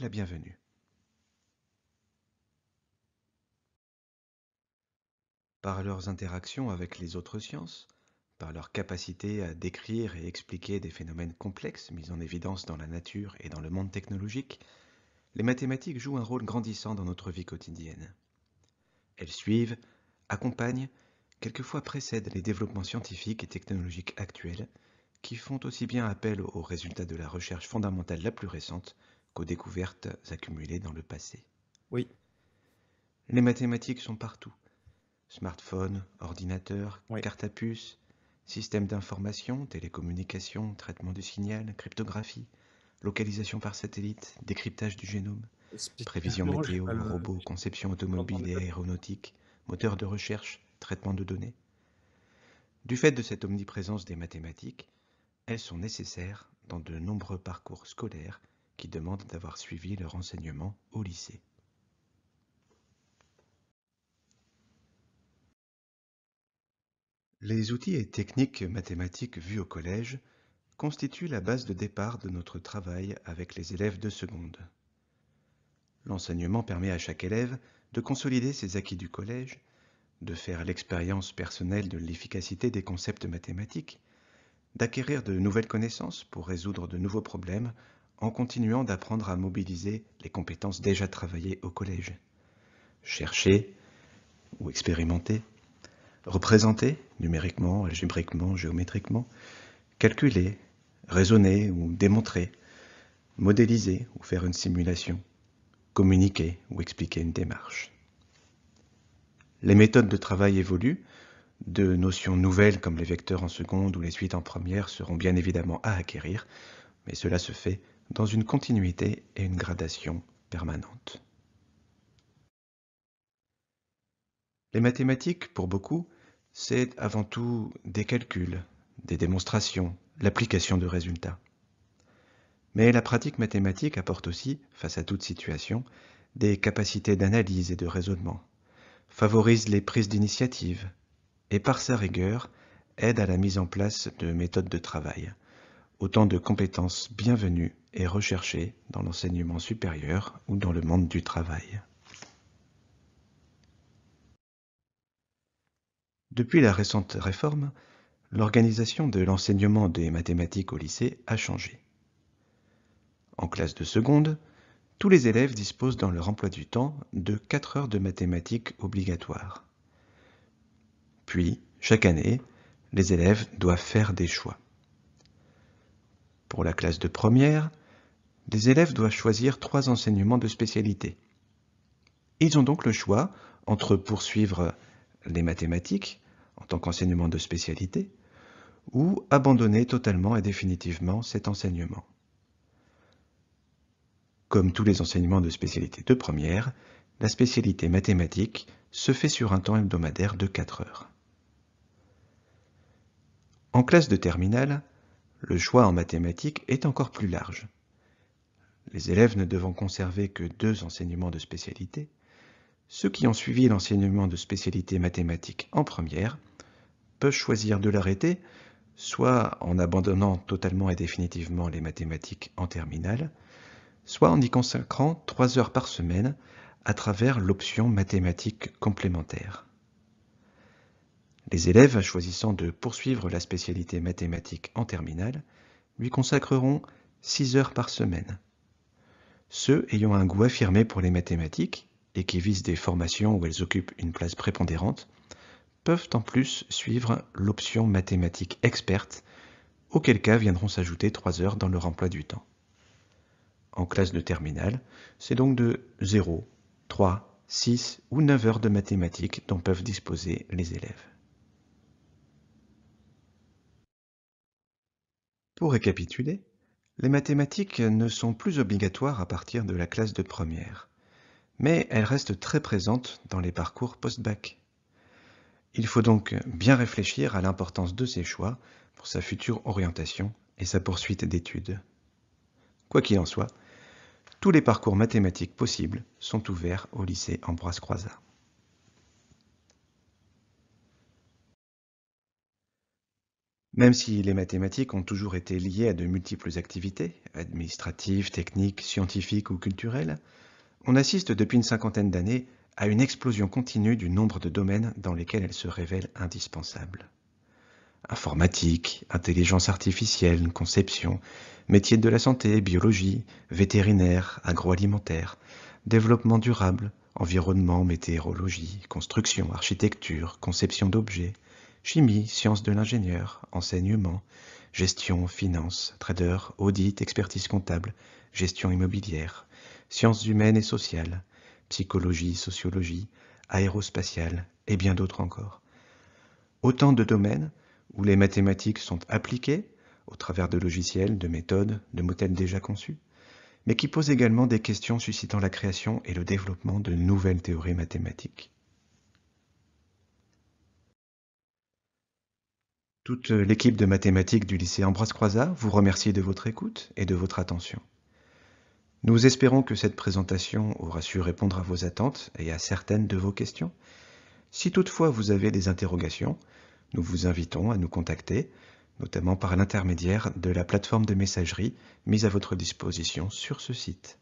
la bienvenue. Par leurs interactions avec les autres sciences, par leur capacité à décrire et expliquer des phénomènes complexes mis en évidence dans la nature et dans le monde technologique, les mathématiques jouent un rôle grandissant dans notre vie quotidienne. Elles suivent, accompagnent, quelquefois précèdent les développements scientifiques et technologiques actuels, qui font aussi bien appel aux résultats de la recherche fondamentale la plus récente qu'aux découvertes accumulées dans le passé. Oui. Les mathématiques sont partout. Smartphone, ordinateur, cartes à puce, système d'information, télécommunications, traitement du signal, cryptographie, localisation par satellite, décryptage du génome, prévision météo, robots, conception automobile et aéronautique, moteur de recherche, traitement de données. Du fait de cette omniprésence des mathématiques, elles sont nécessaires dans de nombreux parcours scolaires qui demandent d'avoir suivi leur enseignement au lycée. Les outils et techniques mathématiques vus au collège constituent la base de départ de notre travail avec les élèves de seconde. L'enseignement permet à chaque élève de consolider ses acquis du collège, de faire l'expérience personnelle de l'efficacité des concepts mathématiques, d'acquérir de nouvelles connaissances pour résoudre de nouveaux problèmes en continuant d'apprendre à mobiliser les compétences déjà travaillées au collège. Chercher ou expérimenter, représenter numériquement, algébriquement, géométriquement, calculer, raisonner ou démontrer, modéliser ou faire une simulation, communiquer ou expliquer une démarche. Les méthodes de travail évoluent, de notions nouvelles comme les vecteurs en seconde ou les suites en première seront bien évidemment à acquérir, mais cela se fait dans une continuité et une gradation permanente. Les mathématiques, pour beaucoup, c'est avant tout des calculs, des démonstrations, l'application de résultats. Mais la pratique mathématique apporte aussi, face à toute situation, des capacités d'analyse et de raisonnement, favorise les prises d'initiative et par sa rigueur aide à la mise en place de méthodes de travail autant de compétences bienvenues et recherchées dans l'enseignement supérieur ou dans le monde du travail. Depuis la récente réforme, l'organisation de l'enseignement des mathématiques au lycée a changé. En classe de seconde, tous les élèves disposent dans leur emploi du temps de 4 heures de mathématiques obligatoires. Puis, chaque année, les élèves doivent faire des choix. Pour la classe de première, les élèves doivent choisir trois enseignements de spécialité. Ils ont donc le choix entre poursuivre les mathématiques en tant qu'enseignement de spécialité ou abandonner totalement et définitivement cet enseignement. Comme tous les enseignements de spécialité de première, la spécialité mathématique se fait sur un temps hebdomadaire de 4 heures. En classe de terminale, le choix en mathématiques est encore plus large. Les élèves ne devant conserver que deux enseignements de spécialité, ceux qui ont suivi l'enseignement de spécialité mathématiques en première peuvent choisir de l'arrêter, soit en abandonnant totalement et définitivement les mathématiques en terminale, soit en y consacrant trois heures par semaine à travers l'option mathématiques complémentaires. Les élèves choisissant de poursuivre la spécialité mathématique en terminale lui consacreront 6 heures par semaine. Ceux ayant un goût affirmé pour les mathématiques et qui visent des formations où elles occupent une place prépondérante peuvent en plus suivre l'option mathématiques experte, auquel cas viendront s'ajouter 3 heures dans leur emploi du temps. En classe de terminale, c'est donc de 0, 3, 6 ou 9 heures de mathématiques dont peuvent disposer les élèves. Pour récapituler, les mathématiques ne sont plus obligatoires à partir de la classe de première, mais elles restent très présentes dans les parcours post-bac. Il faut donc bien réfléchir à l'importance de ces choix pour sa future orientation et sa poursuite d'études. Quoi qu'il en soit, tous les parcours mathématiques possibles sont ouverts au lycée Ambroise Croizat. Même si les mathématiques ont toujours été liées à de multiples activités, administratives, techniques, scientifiques ou culturelles, on assiste depuis une cinquantaine d'années à une explosion continue du nombre de domaines dans lesquels elles se révèlent indispensables. Informatique, intelligence artificielle, conception, métier de la santé, biologie, vétérinaire, agroalimentaire, développement durable, environnement, météorologie, construction, architecture, conception d'objets, chimie, sciences de l'ingénieur, enseignement, gestion, finance, trader, audit, expertise comptable, gestion immobilière, sciences humaines et sociales, psychologie, sociologie, aérospatiale et bien d'autres encore. Autant de domaines où les mathématiques sont appliquées au travers de logiciels, de méthodes, de modèles déjà conçus, mais qui posent également des questions suscitant la création et le développement de nouvelles théories mathématiques. Toute l'équipe de mathématiques du lycée Ambroise Croizat vous remercie de votre écoute et de votre attention. Nous espérons que cette présentation aura su répondre à vos attentes et à certaines de vos questions. Si toutefois vous avez des interrogations, nous vous invitons à nous contacter, notamment par l'intermédiaire de la plateforme de messagerie mise à votre disposition sur ce site.